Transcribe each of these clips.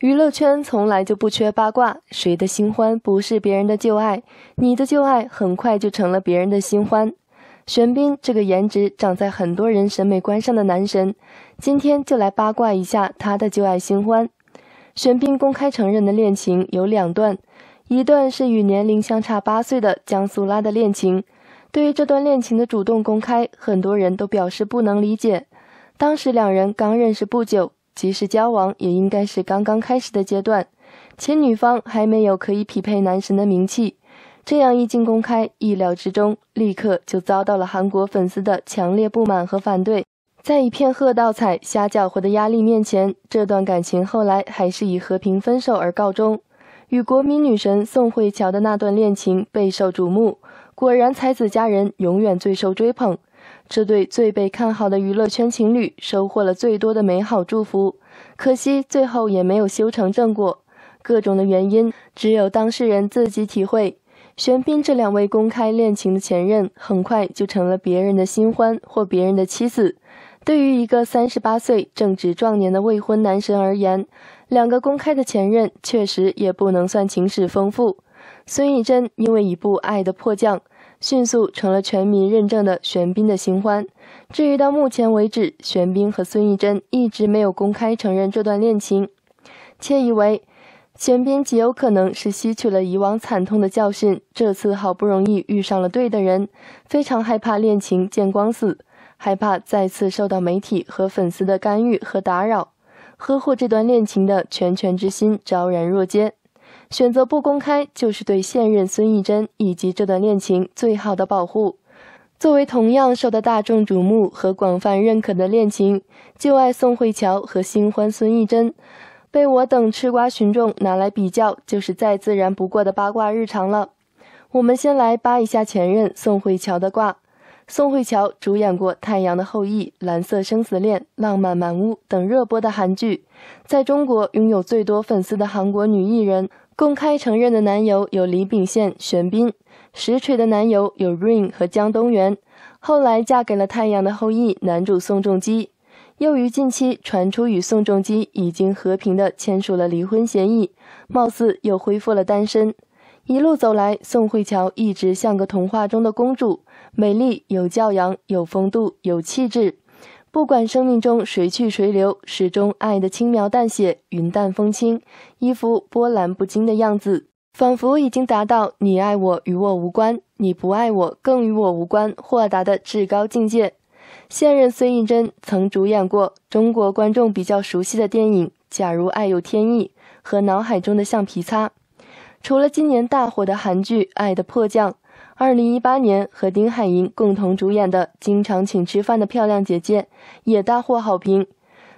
娱乐圈从来就不缺八卦，谁的新欢不是别人的旧爱？你的旧爱很快就成了别人的新欢。玄彬这个颜值长在很多人审美观上的男神，今天就来八卦一下他的旧爱新欢。玄彬公开承认的恋情有两段，一段是与年龄相差八岁的江素拉的恋情。对于这段恋情的主动公开，很多人都表示不能理解。当时两人刚认识不久。即使交往，也应该是刚刚开始的阶段，且女方还没有可以匹配男神的名气。这样一进公开，意料之中，立刻就遭到了韩国粉丝的强烈不满和反对。在一片喝倒彩、瞎搅和的压力面前，这段感情后来还是以和平分手而告终。与国民女神宋慧乔的那段恋情备受瞩目，果然才子佳人永远最受追捧。这对最被看好的娱乐圈情侣收获了最多的美好祝福，可惜最后也没有修成正果。各种的原因，只有当事人自己体会。玄彬这两位公开恋情的前任，很快就成了别人的新欢或别人的妻子。对于一个三十八岁正值壮年的未婚男神而言，两个公开的前任确实也不能算情史丰富。孙艺珍因为一部《爱的迫降》。迅速成了全民认证的玄彬的新欢。至于到目前为止，玄彬和孙艺珍一直没有公开承认这段恋情。窃以为，玄彬极有可能是吸取了以往惨痛的教训，这次好不容易遇上了对的人，非常害怕恋情见光死，害怕再次受到媒体和粉丝的干预和打扰，呵护这段恋情的拳拳之心昭然若揭。选择不公开，就是对现任孙艺珍以及这段恋情最好的保护。作为同样受到大众瞩目和广泛认可的恋情，旧爱宋慧乔和新欢孙艺珍，被我等吃瓜群众拿来比较，就是再自然不过的八卦日常了。我们先来扒一下前任宋慧乔的卦。宋慧乔主演过《太阳的后裔》《蓝色生死恋》《浪漫满屋》等热播的韩剧，在中国拥有最多粉丝的韩国女艺人。公开承认的男友有李秉宪、玄彬，实锤的男友有 Rain 和江东元。后来嫁给了《太阳的后裔》男主宋仲基，又于近期传出与宋仲基已经和平的签署了离婚协议，貌似又恢复了单身。一路走来，宋慧乔一直像个童话中的公主，美丽、有教养、有风度、有气质。不管生命中谁去谁留，始终爱得轻描淡写、云淡风轻，一副波澜不惊的样子，仿佛已经达到“你爱我与我无关，你不爱我更与我无关”豁达的至高境界。现任孙艺珍曾主演过中国观众比较熟悉的电影《假如爱有天意》和《脑海中的橡皮擦》。除了今年大火的韩剧《爱的迫降》，2018年和丁海寅共同主演的《经常请吃饭的漂亮姐姐》也大获好评。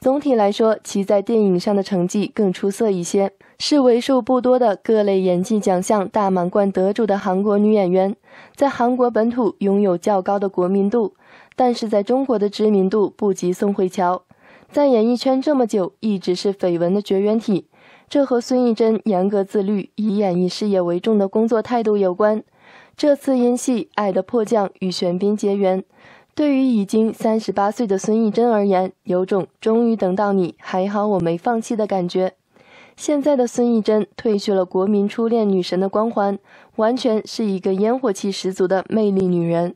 总体来说，其在电影上的成绩更出色一些，是为数不多的各类演技奖项大满贯得主的韩国女演员，在韩国本土拥有较高的国民度，但是在中国的知名度不及宋慧乔。在演艺圈这么久，一直是绯闻的绝缘体。这和孙艺珍严格自律、以演艺事业为重的工作态度有关。这次因戏《爱的迫降》与玄彬结缘，对于已经三十八岁的孙艺珍而言，有种终于等到你，还好我没放弃的感觉。现在的孙艺珍褪去了国民初恋女神的光环，完全是一个烟火气十足的魅力女人。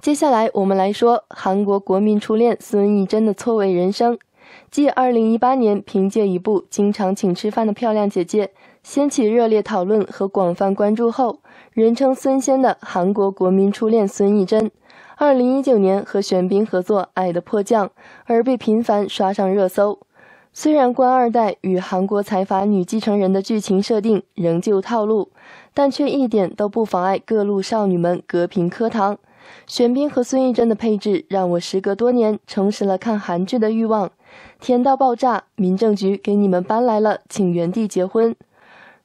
接下来，我们来说韩国国民初恋孙艺珍的错位人生。继2018年凭借一部经常请吃饭的漂亮姐姐掀起热烈讨论和广泛关注后，人称“孙仙”的韩国国民初恋孙艺珍，2019年和玄彬合作《爱的迫降》，而被频繁刷上热搜。虽然官二代与韩国财阀女继承人的剧情设定仍旧套路，但却一点都不妨碍各路少女们隔屏磕糖。玄彬和孙艺珍的配置让我时隔多年重拾了看韩剧的欲望。甜到爆炸！民政局给你们搬来了，请原地结婚。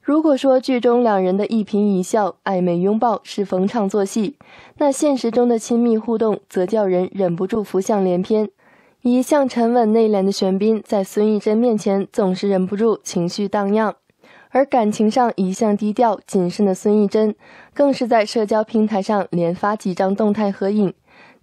如果说剧中两人的一颦一笑、暧昧拥抱是逢场作戏，那现实中的亲密互动则叫人忍不住浮想联翩。一向沉稳内敛的玄彬，在孙艺珍面前总是忍不住情绪荡漾，而感情上一向低调谨慎的孙艺珍，更是在社交平台上连发几张动态合影。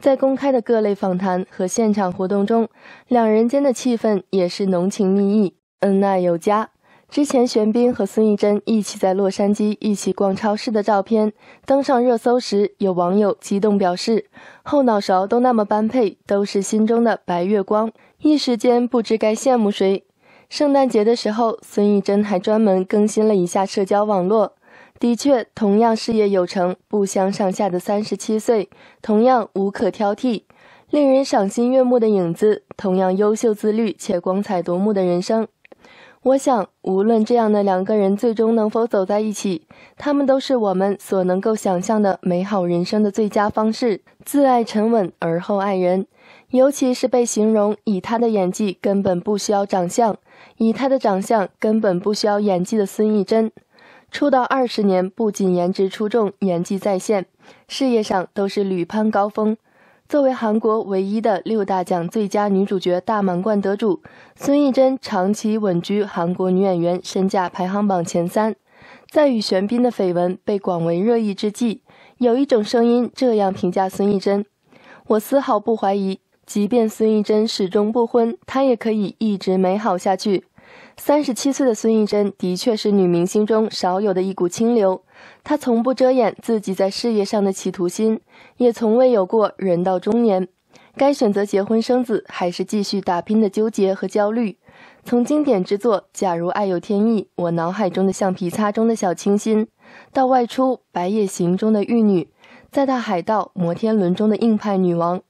在公开的各类访谈和现场活动中，两人间的气氛也是浓情蜜意，恩爱有加。之前玄彬和孙艺珍一起在洛杉矶一起逛超市的照片登上热搜时，有网友激动表示：“后脑勺都那么般配，都是心中的白月光，一时间不知该羡慕谁。”圣诞节的时候，孙艺珍还专门更新了一下社交网络。的确，同样事业有成、不相上下的三十七岁，同样无可挑剔、令人赏心悦目的影子，同样优秀、自律且光彩夺目的人生。我想，无论这样的两个人最终能否走在一起，他们都是我们所能够想象的美好人生的最佳方式。自爱、沉稳而后爱人，尤其是被形容以他的演技根本不需要长相，以他的长相根本不需要演技的孙艺珍。出道二十年，不仅颜值出众，演技在线，事业上都是屡攀高峰。作为韩国唯一的六大奖最佳女主角大满贯得主，孙艺珍长期稳居韩国女演员身价排行榜前三。在与玄彬的绯闻被广为热议之际，有一种声音这样评价孙艺珍：我丝毫不怀疑，即便孙艺珍始终不婚，她也可以一直美好下去。三十七岁的孙艺珍的确是女明星中少有的一股清流。她从不遮掩自己在事业上的企图心，也从未有过人到中年该选择结婚生子还是继续打拼的纠结和焦虑。从经典之作《假如爱有天意》，我脑海中的橡皮擦中的小清新，到外出《白夜行》中的玉女，再到《海盗摩天轮》中的硬派女王，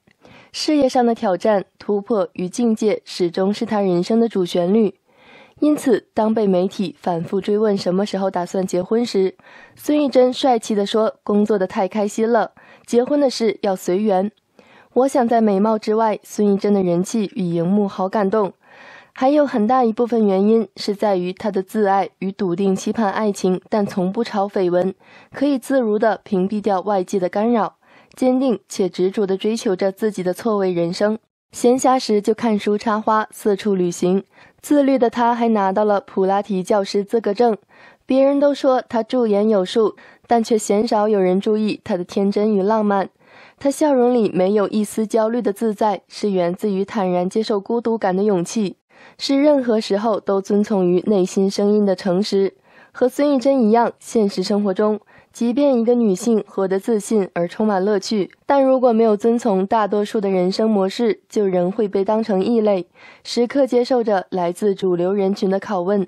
事业上的挑战、突破与境界，始终是她人生的主旋律。因此，当被媒体反复追问什么时候打算结婚时，孙艺珍帅气地说：“工作的太开心了，结婚的事要随缘。”我想，在美貌之外，孙艺珍的人气与荧幕好感动，还有很大一部分原因是在于她的自爱与笃定，期盼爱情，但从不炒绯闻，可以自如地屏蔽掉外界的干扰，坚定且执着地追求着自己的错位人生。闲暇时就看书、插花、四处旅行。自律的他，还拿到了普拉提教师资格证。别人都说他驻颜有术，但却鲜少有人注意他的天真与浪漫。他笑容里没有一丝焦虑的自在，是源自于坦然接受孤独感的勇气，是任何时候都遵从于内心声音的诚实。和孙艺珍一样，现实生活中。即便一个女性活得自信而充满乐趣，但如果没有遵从大多数的人生模式，就仍会被当成异类，时刻接受着来自主流人群的拷问。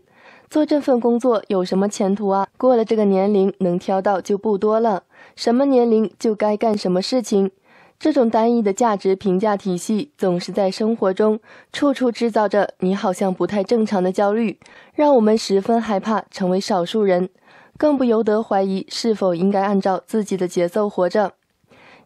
做这份工作有什么前途啊？过了这个年龄能挑到就不多了。什么年龄就该干什么事情？这种单一的价值评价体系，总是在生活中处处制造着你好像不太正常的焦虑，让我们十分害怕成为少数人。更不由得怀疑是否应该按照自己的节奏活着。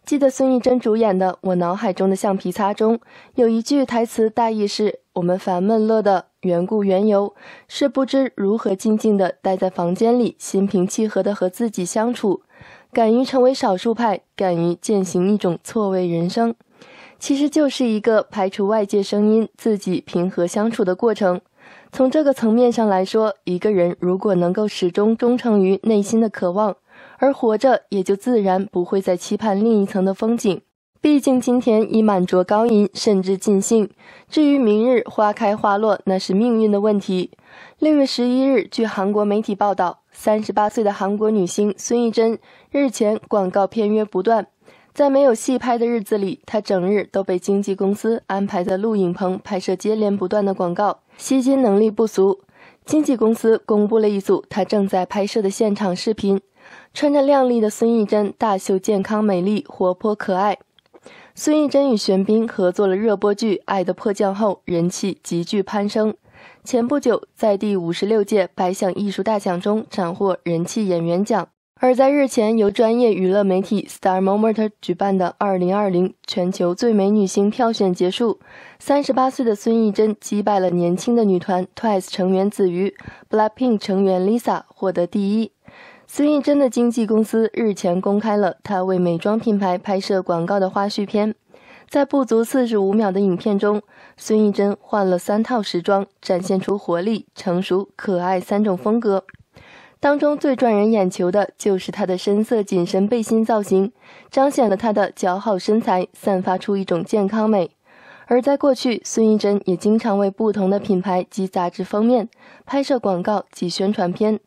记得孙艺珍主演的《我脑海中的橡皮擦》中有一句台词，大意是我们烦闷乐的缘故缘由是不知如何静静的待在房间里，心平气和的和自己相处，敢于成为少数派，敢于践行一种错位人生，其实就是一个排除外界声音，自己平和相处的过程。从这个层面上来说，一个人如果能够始终忠诚于内心的渴望，而活着也就自然不会再期盼另一层的风景。毕竟今天已满着高音，甚至尽兴。至于明日花开花落，那是命运的问题。六月十一日，据韩国媒体报道，三十八岁的韩国女星孙艺珍日前广告片约不断，在没有戏拍的日子里，她整日都被经纪公司安排在录影棚拍摄接连不断的广告。吸金能力不俗，经纪公司公布了一组她正在拍摄的现场视频。穿着靓丽的孙艺珍，大秀健康、美丽、活泼、可爱。孙艺珍与玄彬合作了热播剧《爱的迫降》后，人气急剧攀升。前不久，在第五十六届百想艺术大奖中斩获人气演员奖。而在日前由专业娱乐媒体 Star Moment 举办的2020全球最美女星票选结束，三十八岁的孙艺珍击败了年轻的女团 Twice 成员子瑜，BLACKPINK 成员 Lisa 获得第一。孙艺珍的经纪公司日前公开了她为美妆品牌拍摄广告的花絮片，在不足四十五秒的影片中，孙艺珍换了三套时装，展现出活力、成熟、可爱三种风格。当中最赚人眼球的就是她的深色紧身背心造型，彰显了她的姣好身材，散发出一种健康美。而在过去，孙艺珍也经常为不同的品牌及杂志封面拍摄广告及宣传片，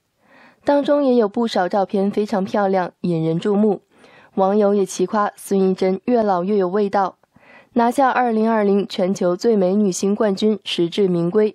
当中也有不少照片非常漂亮，引人注目。网友也齐夸孙艺珍越老越有味道，拿下2020全球最美女星冠军，实至名归。